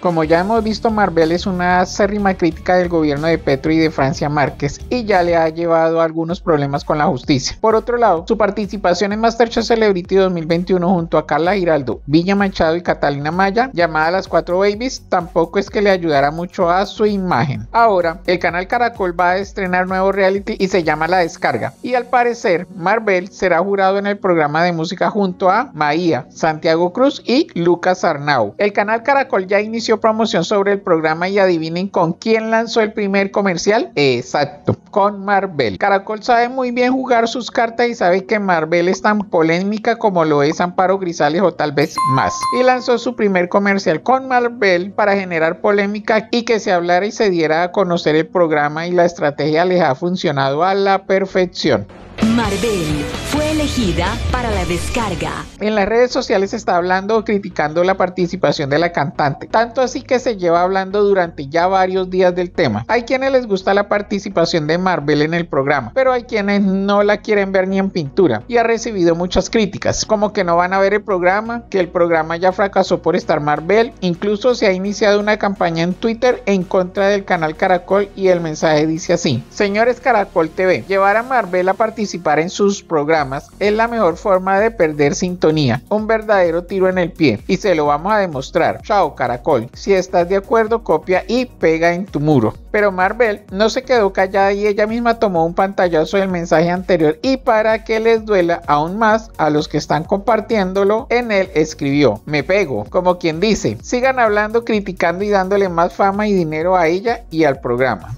Como ya hemos visto, Marvel es una acérrima crítica del gobierno de Petro y de Francia Márquez y ya le ha llevado algunos problemas con la justicia. Por otro lado, su participación en Masterchef Celebrity 2021 junto a Carla Giraldo, Villa Machado y Catalina Maya, llamada Las Cuatro Babies, tampoco es que le ayudara mucho a su imagen. Ahora, el canal Caracol va a estrenar nuevo reality y se llama La Descarga. Y al parecer, Marvel será jurado en el programa de música junto a Maía, Santiago Cruz y Lucas Arnau. El canal Caracol ya inició promoción sobre el programa y adivinen con quién lanzó el primer comercial. Exacto, con Marvel. Caracol sabe muy bien jugar sus cartas y sabe que Marvel es tan polémica como lo es Amparo Grisales o tal vez más. Y lanzó su primer comercial con Marvel para generar polémica y que se hablara y se diera a conocer el programa y la estrategia les ha funcionado a la perfección. Marvel fue elegida para la descarga. En las redes sociales se está hablando o criticando la participación de la cantante, tanto así que se lleva hablando durante ya varios días del tema. Hay quienes les gusta la participación de Marvel en el programa, pero hay quienes no la quieren ver ni en pintura y ha recibido muchas críticas, como que no van a ver el programa, que el programa ya fracasó por estar Marvel, incluso se ha iniciado una campaña en Twitter en contra del canal Caracol y el mensaje dice así: Señores Caracol TV, llevar a Marvel a participar participar en sus programas es la mejor forma de perder sintonía, un verdadero tiro en el pie y se lo vamos a demostrar. Chao Caracol, si estás de acuerdo copia y pega en tu muro. Pero Marvel no se quedó callada y ella misma tomó un pantallazo del mensaje anterior y para que les duela aún más a los que están compartiéndolo, en él escribió, me pego, como quien dice, sigan hablando, criticando y dándole más fama y dinero a ella y al programa.